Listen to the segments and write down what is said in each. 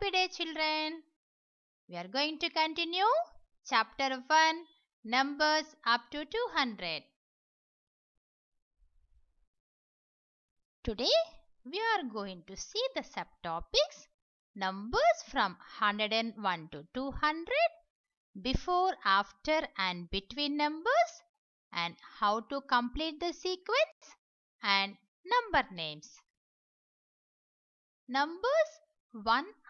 Happy day children. We are going to continue chapter 1 numbers up to 200. Today we are going to see the subtopics numbers from 101 to 200 before, after and between numbers and how to complete the sequence and number names. Numbers 1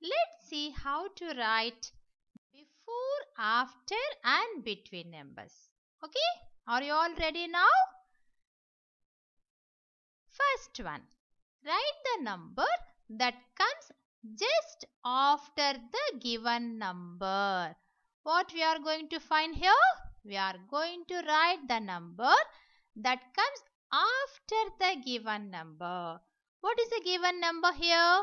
Let's see how to write before, after and between numbers. Okay? Are you all ready now? First one. Write the number that comes just after the given number. What we are going to find here? We are going to write the number that comes after the given number. What is the given number here?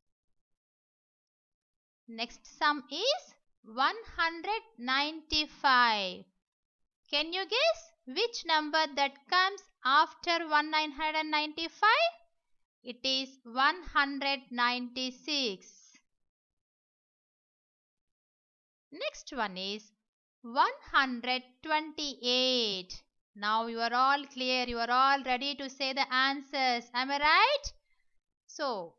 Next sum is 195. Can you guess which number that comes after 195? It is 196. Next one is 128. Now you are all clear. You are all ready to say the answers. Am I right? So,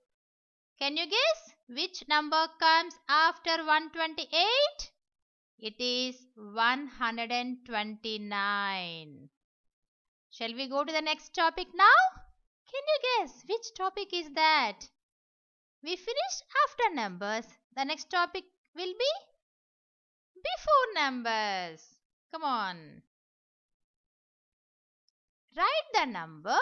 can you guess which number comes after 128? It is 129. Shall we go to the next topic now? Can you guess which topic is that? We finished after numbers. The next topic will be before numbers. Come on. Write the number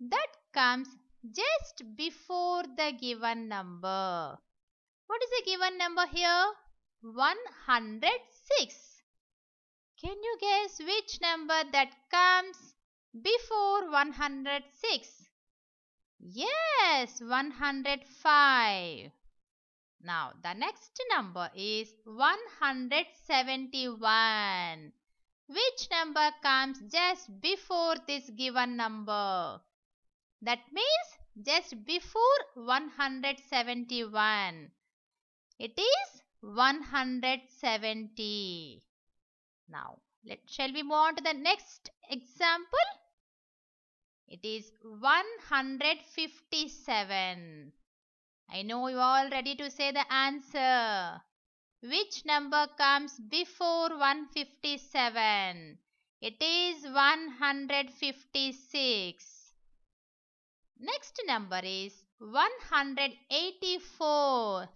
that comes just before the given number. What is the given number here? 106. Can you guess which number that comes before 106? Yes, 105. Now, the next number is 171. Which number comes just before this given number? That means just before 171. It is 170. Now, let, shall we move on to the next example? It is 157. I know you are all ready to say the answer. Which number comes before 157? It is 156. Next number is 184.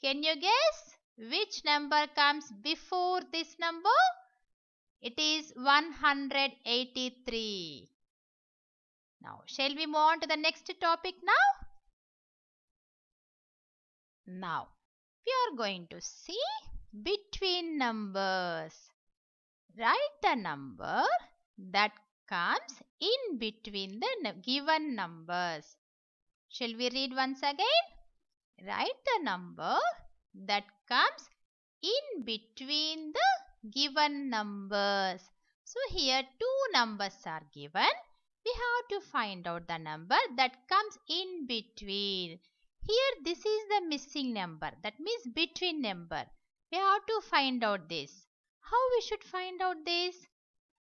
Can you guess which number comes before this number? It is 183. Now, shall we move on to the next topic now? Now, we are going to see between numbers. Write the number that comes in between the given numbers. Shall we read once again? Write the number that comes in between the given numbers. So here two numbers are given. We have to find out the number that comes in between. Here this is the missing number. That means between number. We have to find out this. How we should find out this?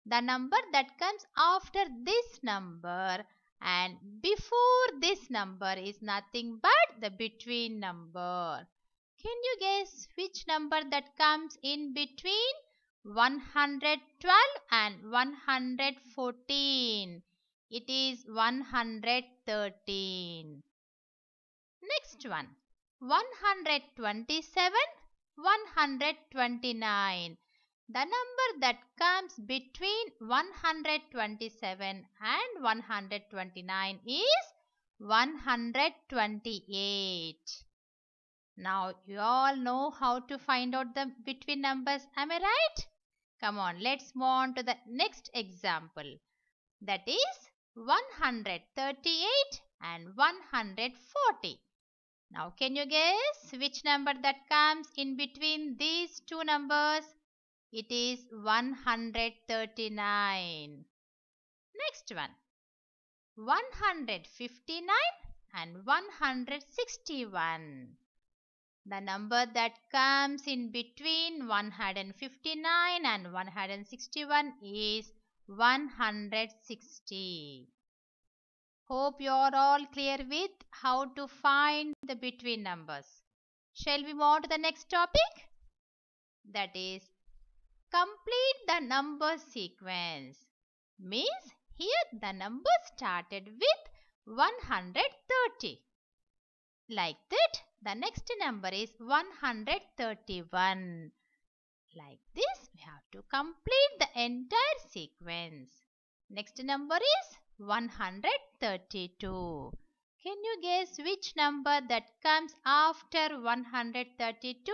the number that comes after this number and before this number is nothing but the between number. Can you guess which number that comes in between 112 and 114? It is 113. Next one. 127, 129. The number that comes between 127 and 129 is 128. Now you all know how to find out the between numbers, am I right? Come on, let's move on to the next example. That is 138 and 140. Now can you guess which number that comes in between these two numbers? It is 139. Next one. 159 and 161. The number that comes in between 159 and 161 is 160. Hope you are all clear with how to find the between numbers. Shall we move on to the next topic? That is complete the number sequence. Means here the number started with 130. Like that the next number is 131. Like this we have to complete the entire sequence. Next number is 132. Can you guess which number that comes after 132?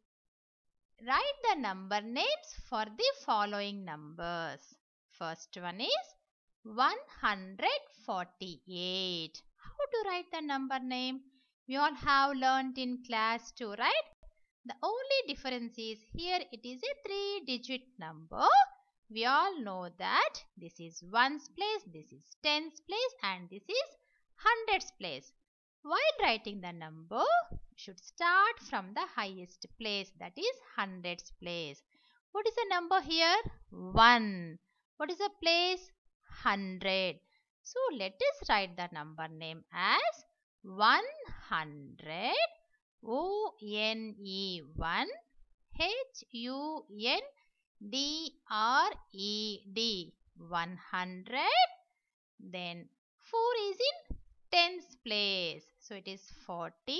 Write the number names for the following numbers. First one is 148. How to write the number name? We all have learnt in class two, right? The only difference is here it is a 3 digit number. We all know that this is 1's place, this is 10's place and this is 100's place. While writing the number, should start from the highest place that is hundreds place. What is the number here? 1. What is the place? 100. So let us write the number name as 100 O N E 1 H U N D R E D 100 then 4 is in tens place so it is 40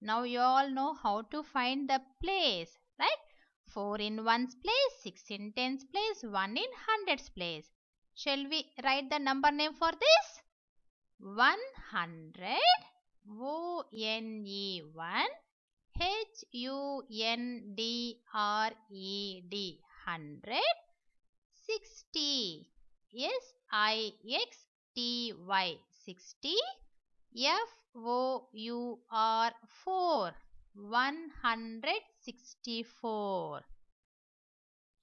Now you all know how to find the place, right? 4 in 1's place, 6 in 10's place, 1 in 100's place. Shall we write the number name for this? 100 O N E 1 H U N D R E D 100 60 S I X T Y 60 F O U R 4 164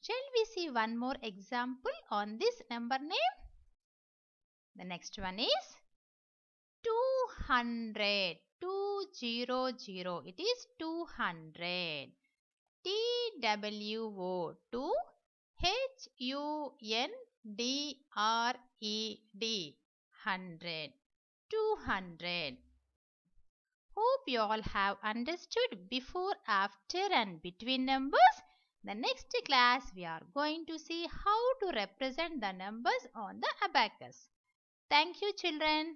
Shall we see one more example on this number name? The next one is 200 200 it is 200 T W O 2 H U N D R E D 100 200 Hope you all have understood before, after and between numbers. The next class we are going to see how to represent the numbers on the abacus. Thank you children.